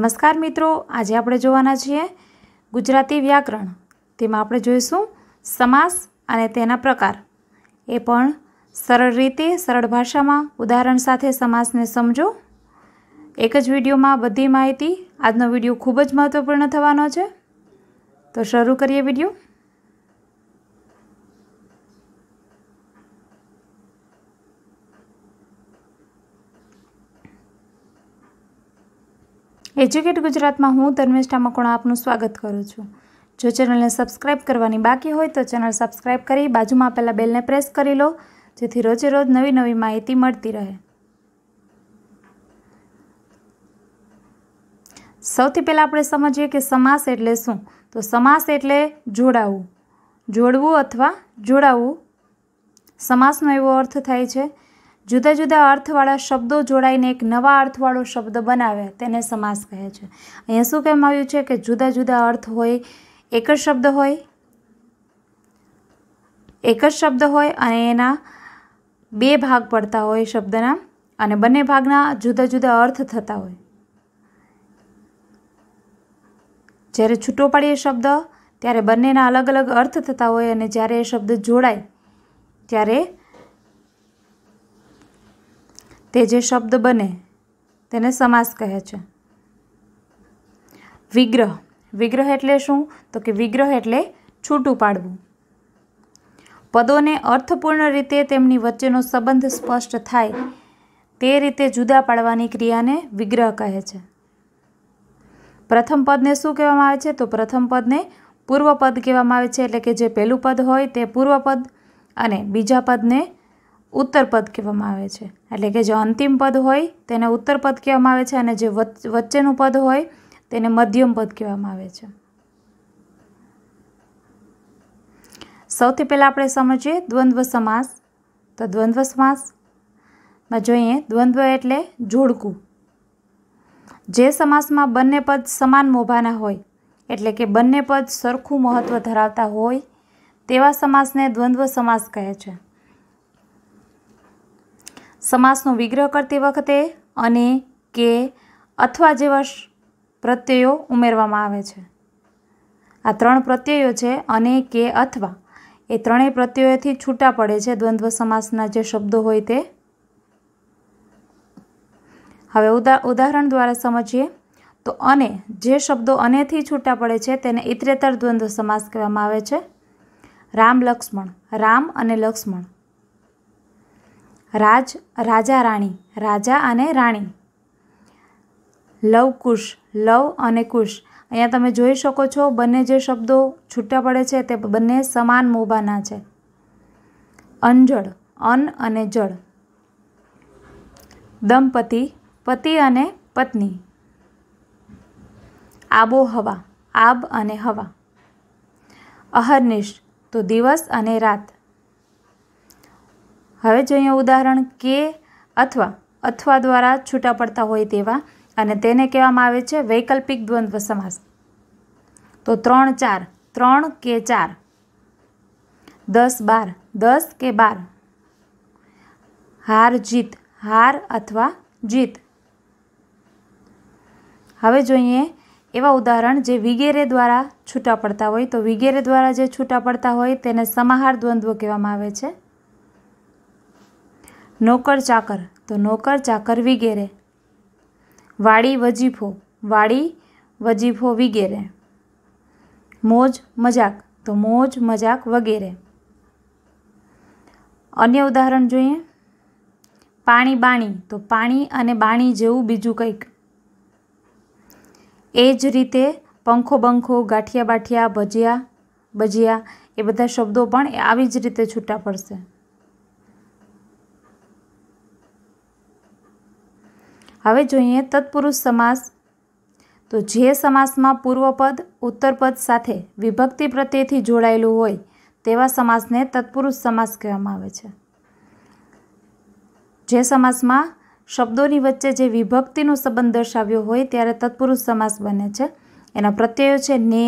નમસ્કાર મિત્રો આજે આપણે જોવાના છીએ ગુજરાતી વ્યાકરણ તેમાં આપણે જોઈશું સમાસ અને તેના પ્રકાર એ પણ સરળ રીતે સરળ ભાષામાં ઉદાહરણ સાથે સમાસને સમજો એક જ વિડીયોમાં બધી માહિતી આજનો વિડીયો ખૂબ જ મહત્ત્વપૂર્ણ થવાનો છે તો શરૂ કરીએ વિડીયો એજ્યુકેટ ગુજરાતમાં હું ધર્મિષ્ઠા મકોણા આપનું સ્વાગત કરું છું જો ચેનલને સબસ્ક્રાઇબ કરવાની બાકી હોય તો ચેનલ સબસ્ક્રાઇબ કરી બાજુમાં આપેલા બેલને પ્રેસ કરી લો જેથી રોજે રોજ નવી નવી માહિતી મળતી રહે સૌથી પહેલાં આપણે સમજીએ કે સમાસ એટલે શું તો સમાસ એટલે જોડાવું જોડવું અથવા જોડાવું સમાસનો એવો અર્થ થાય છે જુદા જુદા અર્થવાળા શબ્દો જોડાઈને એક નવા અર્થવાળો શબ્દ બનાવે તેને સમાસ કહે છે અહીંયા શું કહેવામાં આવ્યું છે કે જુદા જુદા અર્થ હોય એક જ શબ્દ હોય એક જ શબ્દ હોય અને એના બે ભાગ પડતા હોય શબ્દના અને બંને ભાગના જુદા જુદા અર્થ થતા હોય જ્યારે છૂટો પાડીએ શબ્દ ત્યારે બંનેના અલગ અલગ અર્થ થતા હોય અને જ્યારે એ શબ્દ જોડાય ત્યારે તે જે શબ્દ બને તેને સમાસ કહે છે વિગ્રહ વિગ્રહ એટલે શું તો કે વિગ્રહ એટલે છૂટું પાડવું પદોને અર્થપૂર્ણ રીતે તેમની વચ્ચેનો સંબંધ સ્પષ્ટ થાય તે રીતે જુદા પાડવાની ક્રિયાને વિગ્રહ કહે છે પ્રથમ પદને શું કહેવામાં આવે છે તો પ્રથમ પદને પૂર્વપદ કહેવામાં આવે છે એટલે કે જે પહેલું પદ હોય તે પૂર્વપદ અને બીજા પદને ઉત્તરપદ કહેવામાં આવે છે એટલે કે જે અંતિમ પદ હોય તેને ઉત્તરપદ કહેવામાં આવે છે અને જે વચ્ચેનું પદ હોય તેને મધ્યમ પદ કહેવામાં આવે છે સૌથી પહેલાં આપણે સમજીએ દ્વંદ્વ સમાસ તો દ્વંદ્વ સમાસમાં જોઈએ દ્વંદ્વ એટલે જોડકું જે સમાસમાં બંને પદ સમાન મોભાના હોય એટલે કે બંને પદ સરખું મહત્ત્વ ધરાવતા હોય તેવા સમાસને દ્વંદ્વ સમાસ કહે છે સમાસનો વિગ્રહ કરતી વખતે અને કે અથવા જેવા પ્રત્યયો ઉમેરવામાં આવે છે આ ત્રણ પ્રત્યયો છે અને કે અથવા એ ત્રણેય પ્રત્યયોથી છૂટા પડે છે દ્વંદ્વ સમાસના જે શબ્દો હોય તે હવે ઉદા ઉદાહરણ દ્વારા સમજીએ તો અને જે શબ્દો અનેથી છૂટા પડે છે તેને ઇતરેતર દ્વંદ્વ સમાસ કહેવામાં આવે છે રામ લક્ષ્મણ રામ અને લક્ષ્મણ રાજ રાજા રાણી રાજા અને રાણી લવકુશ લવ અને કુશ અહીંયા તમે જોઈ શકો છો બંને જે શબ્દો છૂટા પડે છે તે બંને સમાન મોભાના છે અંજળ અન અને જળ દંપતિ પતિ અને પત્ની આબોહવા આબ અને હવા અહર્નિશ તો દિવસ અને રાત હવે જોઈએ ઉદાહરણ કે અથવા અથવા દ્વારા છૂટા પડતા હોય તેવા અને તેને કહેવામાં આવે છે વૈકલ્પિક દ્વંદ્વ સમાસ તો ત્રણ ચાર ત્રણ કે ચાર દસ બાર દસ કે બાર હાર જીત હાર અથવા જીત હવે જોઈએ એવા ઉદાહરણ જે વિગેરે દ્વારા છૂટા પડતા હોય તો વિગેરે દ્વારા જે છૂટા પડતા હોય તેને સમાહાર દ્વંદ્વ કહેવામાં આવે છે નોકર ચાકર તો નોકર ચાકર વિગેરે વાડી વજીફો વાડી વજીફો વિગેરે મોજ મજાક તો મોજ મજાક વગેરે અન્ય ઉદાહરણ જોઈએ પાણી બાણી તો પાણી અને બાણી જેવું બીજું કંઈક એ જ રીતે પંખો બંખો ગાંઠિયા બાઠિયા ભજીયા ભજીયા એ બધા શબ્દો પણ આવી જ રીતે છૂટા પડશે હવે જોઈએ તત્પુરુષ સમાસ તો જે સમાસમાં પૂર્વપદ ઉત્તરપદ સાથે વિભક્તિ પ્રત્યેથી જોડાયેલું હોય તેવા સમાસને તત્પુરુષ સમાસ કહેવામાં આવે છે જે સમાસમાં શબ્દોની વચ્ચે જે વિભક્તિનો સંબંધ દર્શાવ્યો હોય ત્યારે તત્પુરુષ સમાસ બને છે એના પ્રત્યયો છે ને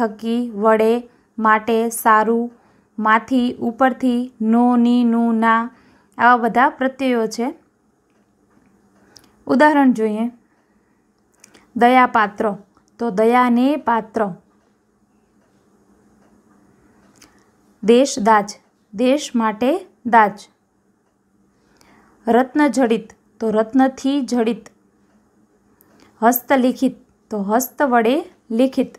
થકી વડે માટે સારું માથી ઉપરથી નો ની નું ના આવા બધા પ્રત્યયો છે ઉદાહરણ જોઈએ દયા પાત્ર તો દયાને પાત્ર દેશ દાજ દેશ માટે દાજ રત્ન જડિત તો રત્નથી જડિત હસ્તલિખિત તો હસ્ત વડે લિખિત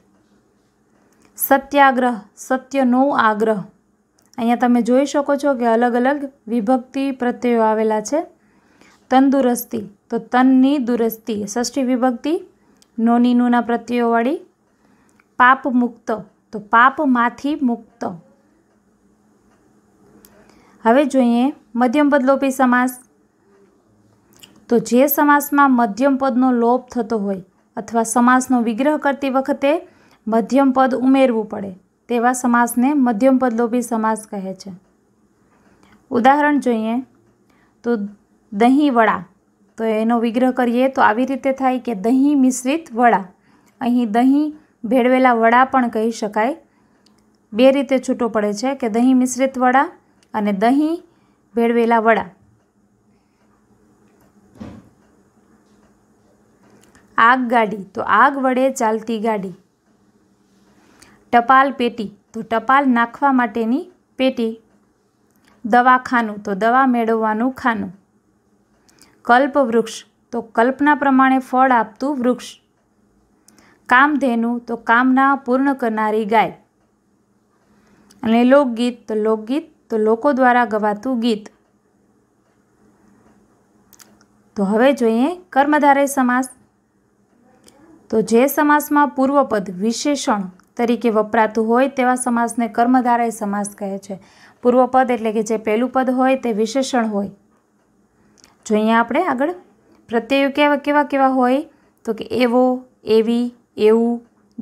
સત્યાગ્રહ સત્યનો આગ્રહ અહીંયા તમે જોઈ શકો છો કે અલગ અલગ વિભક્તિ પ્રત્યયો આવેલા છે તંદુરસ્તી તો તનની દુરસ્તી ષષ્ઠી વિભક્તિ નોની નૂના પ્રત્યયોવાળી પાપ મુક્ત તો પાપમાંથી મુક્ત હવે જોઈએ મધ્યમ પદલોપી સમાસ તો જે સમાસમાં મધ્યમ પદનો લોપ થતો હોય અથવા સમાસનો વિગ્રહ કરતી વખતે મધ્યમ પદ ઉમેરવું પડે તેવા સમાસને મધ્યમ પદ સમાસ કહે છે ઉદાહરણ જોઈએ તો દહીં વડા તો એનો વિગ્રહ કરીએ તો આવી રીતે થાય કે દહીં મિશ્રિત વડા અહીં દહીં ભેળવેલા વડા પણ કહી શકાય બે રીતે છૂટો પડે છે કે દહીં મિશ્રિત વડા અને દહીં ભેળવેલા વડા આગ ગાડી તો આગ વડે ચાલતી ગાડી ટપાલ પેટી તો ટપાલ નાખવા માટેની પેટી દવાખાનું તો દવા મેળવવાનું ખાનું કલ્પ વૃક્ષ તો કલ્પના પ્રમાણે ફળ આપતું વૃક્ષ કામધેનુ તો કામના પૂર્ણ કરનારી ગાય અને લોકગીત તો લોકગીત તો લોકો દ્વારા ગવાતું ગીત તો હવે જોઈએ કર્મધારય સમાસ તો જે સમાસમાં પૂર્વપદ વિશેષણ તરીકે વપરાતું હોય તેવા સમાસને કર્મધારય સમાસ કહે છે પૂર્વપદ એટલે કે જે પહેલું પદ હોય તે વિશેષણ હોય જો અહીંયા આપણે આગળ પ્રત્યયો કેવા કેવા કેવા હોય તો કે એવો એવી એવું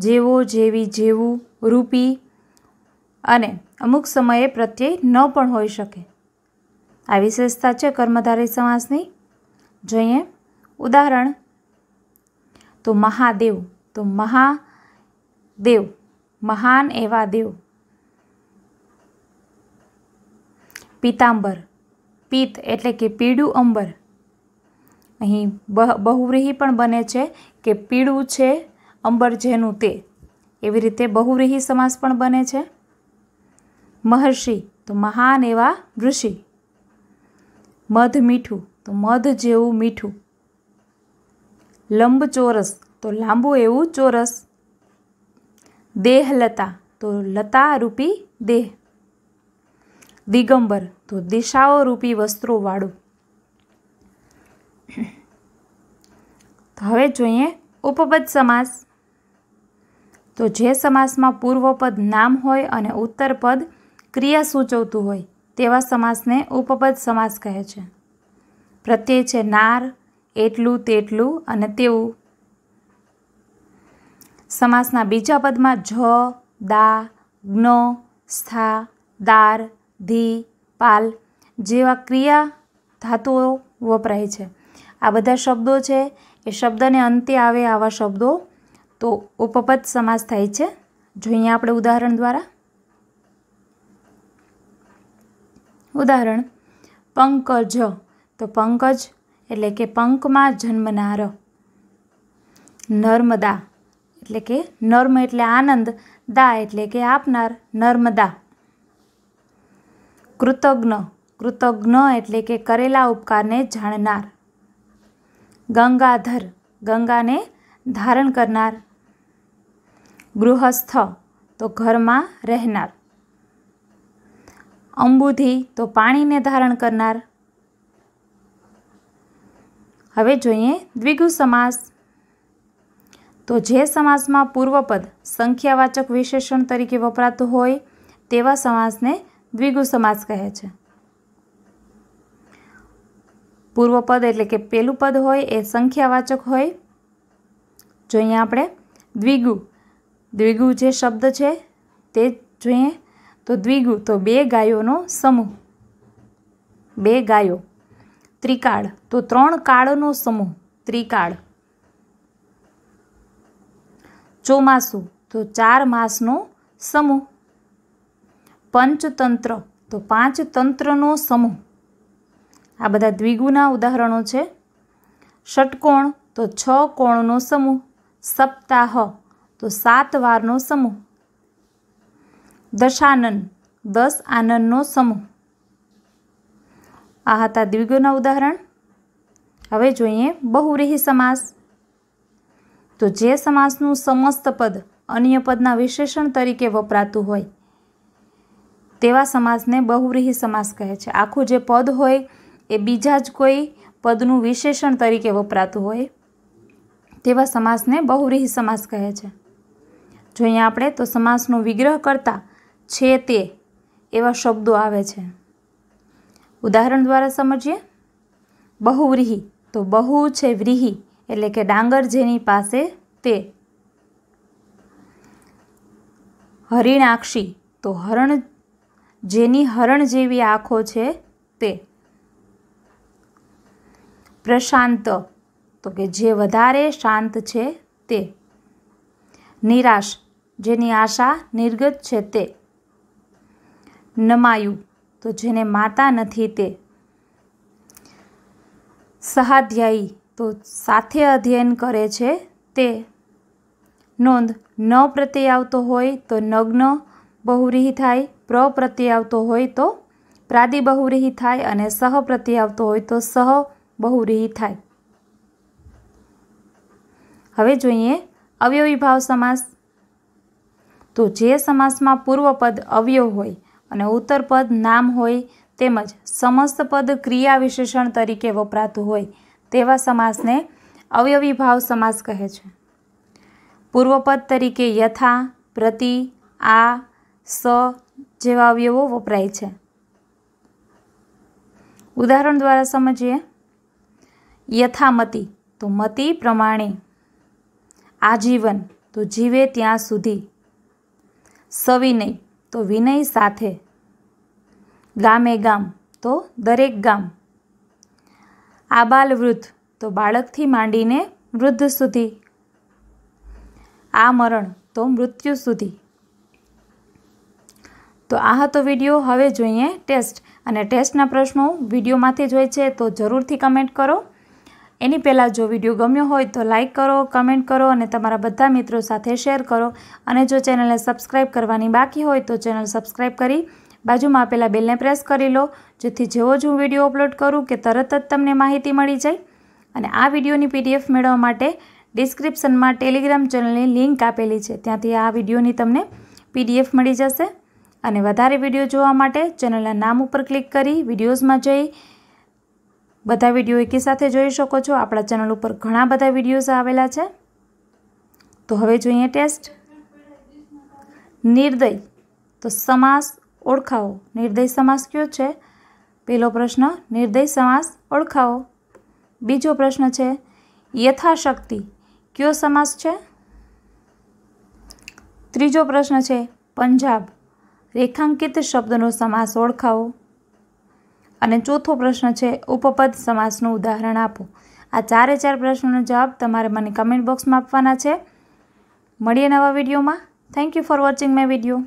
જેવો જેવી જેવું રૂપી અને અમુક સમયે પ્રત્યય ન પણ હોઈ શકે આ વિશેષતા છે કર્મધારી સમાસની જોઈએ ઉદાહરણ તો મહાદેવ તો મહાદેવ મહાન એવા દેવ પીતાંબર પિત્ત એટલે કે પીળું અંબર અહીં બહુવ્રીહી પણ બને છે કે પીળું છે અંબર જેનું તે એવી રીતે બહુવ્રીહી સમાસ પણ બને છે મહર્ષિ તો મહાન એવા ઋષિ મધ મીઠું તો મધ જેવું મીઠું લંબ ચોરસ તો લાંબુ એવું ચોરસ દેહલતા તો લતા રૂપી દેહ દિગંબર તો દિશાઓ રૂપી વસ્ત્રોવાળું હવે જોઈએ ઉપપદ સમાસ તો જે સમાસમાં પૂર્વપદ નામ હોય અને ઉત્તરપદ ક્રિયા સૂચવતું હોય તેવા સમાસને ઉપપદ સમાસ કહે છે પ્રત્યે છે નાર એટલું તેટલું અને તેવું સમાસના બીજા પદમાં જ દા જ્ઞ સ્થા દાર ધી પાલ જેવા ક્રિયા ધાતુઓ વપરાય છે આ બધા શબ્દો છે એ શબ્દને અંતે આવે આવા શબ્દો તો ઉપપદ સમાસ થાય છે જોઈએ આપણે ઉદાહરણ દ્વારા ઉદાહરણ પંકજ તો પંકજ એટલે કે પંકમાં જન્મનાર નર્મદા એટલે કે નર્મ એટલે આનંદ દા એટલે કે આપનાર નર્મદા કૃતજ્ઞ કૃતજ્ઞ એટલે કે કરેલા ઉપકારને જાણનાર ગંગાધર ગંગાને ધારણ કરનાર ગૃહસ્થ તો ઘરમાં રહેનાર અંબુધી તો પાણીને ધારણ કરનાર હવે જોઈએ દ્વિગુ સમાસ તો જે સમાસમાં પૂર્વપદ સંખ્યાવાચક વિશેષણ તરીકે વપરાતું હોય તેવા સમાસને દ્વિગુ સમાસ કહે છે પૂર્વ પદ એટલે કે પહેલું પદ હોય એ સંખ્યાવાચક હોય જો અહીંયા આપણે દ્વિગુ દ્વિગુ જે શબ્દ છે તે જોઈએ તો દ્વિગુ તો બે ગાયોનો સમૂહ બે ગાયો ત્રિકાળ તો ત્રણ કાળનો સમૂહ ત્રિકાળ ચોમાસું તો ચાર માસનો સમૂહ પંચતંત્ર તો પાંચ તંત્રનો સમૂહ આ બધા દ્વિગુના ઉદાહરણો છે ષટકોણ તો છ કોણનો સમૂહ સપ્તાહ તો સાત વારનો સમૂહ દશાનન દસ આનંદનો સમૂહ આ હતા દ્વિગુના ઉદાહરણ હવે જોઈએ બહુરેહી સમાસ તો જે સમાસનું સમસ્ત પદ અન્ય પદના વિશેષણ તરીકે વપરાતું હોય તેવા સમાસને બહુવ્રીહી સમાસ કહે છે આખું જે પદ હોય એ બીજા જ કોઈ પદનું વિશેષણ તરીકે વપરાતું હોય તેવા સમાસને બહુવ્રીહી સમાસ કહે છે જો અહીંયા આપણે તો સમાસનો વિગ્રહ કરતા છે તે એવા શબ્દો આવે છે ઉદાહરણ દ્વારા સમજીએ બહુવ્રીહી તો બહુ છે વ્રીહી એટલે કે ડાંગર જેની પાસે તે હરિણાક્ષી તો હરણ જેની હરણ જેવી આંખો છે તે પ્રશાંત તો કે જે વધારે શાંત છે તે નિરાશ જેની આશા નિર્ગત છે તે નમાયું તો જેને માતા નથી તે સહાધ્યાયી તો સાથે અધ્યયન કરે છે તે નોંધ ન પ્રત્યે આવતો હોય તો નગ્ન બહુરીહી થાય પ્ર પ્રત્યે આવતો હોય તો પ્રાદિ બહુરીહી થાય અને સહ પ્રત્યે આવતો હોય તો સહ બહુરીહી થાય હવે જોઈએ અવયવી ભાવ સમાસ તો જે સમાસમાં પૂર્વપદ અવયવ હોય અને ઉત્તરપદ નામ હોય તેમજ સમસ્ત પદ ક્રિયા વિશેષણ તરીકે વપરાતું હોય તેવા સમાસને અવયવી ભાવ સમાસ કહે છે પૂર્વપદ તરીકે યથા પ્રતિ આ સ જેવા અવયવો વપરાય છે ઉદાહરણ દ્વારા સમજીએ યથામતી તો મતિ પ્રમાણે આજીવન તો જીવે ત્યાં સુધી સવિનય તો વિનય સાથે ગામે ગામ તો દરેક ગામ આબાલવૃદ્ધ તો બાળકથી માંડીને વૃદ્ધ સુધી આ મરણ તો મૃત્યુ સુધી તો આ હતો વિડીયો હવે જોઈએ ટેસ્ટ અને ટેસ્ટના પ્રશ્નો વિડીયોમાંથી જ હોય છે તો જરૂરથી કમેન્ટ કરો એની પહેલાં જો વિડીયો ગમ્યો હોય તો લાઇક કરો કમેન્ટ કરો અને તમારા બધા મિત્રો સાથે શેર કરો અને જો ચેનલને સબસ્ક્રાઈબ કરવાની બાકી હોય તો ચેનલ સબસ્ક્રાઇબ કરી બાજુમાં આપેલા બેલને પ્રેસ કરી લો જેથી જેવો જ હું વિડીયો અપલોડ કરું કે તરત જ તમને માહિતી મળી જાય અને આ વિડીયોની પીડીએફ મેળવવા માટે ડિસ્ક્રિપ્શનમાં ટેલિગ્રામ ચેનલની લિંક આપેલી છે ત્યાંથી આ વિડીયોની તમને પીડીએફ મળી જશે અને વધારે વિડીયો જોવા માટે ચેનલના નામ ઉપર ક્લિક કરી વિડીયોઝમાં જઈ બધા વિડીયો એકી જોઈ શકો છો આપણા ચેનલ ઉપર ઘણા બધા વિડીયોઝ આવેલા છે તો હવે જોઈએ ટેસ્ટ નિર્દય તો સમાસ ઓળખાવો નિર્દય સમાસ કયો છે પહેલો પ્રશ્ન નિર્દય સમાસ ઓળખાવો બીજો પ્રશ્ન છે યથાશક્તિ કયો સમાસ છે ત્રીજો પ્રશ્ન છે પંજાબ રેખાંકિત શબ્દનો સમાસ ઓળખાવો અને ચોથો પ્રશ્ન છે ઉપપદ સમાસનું ઉદાહરણ આપો આ ચારે ચાર પ્રશ્નોનો જવાબ તમારે મને કમેન્ટ બોક્સમાં આપવાના છે મળીએ નવા વિડીયોમાં thank you for watching my video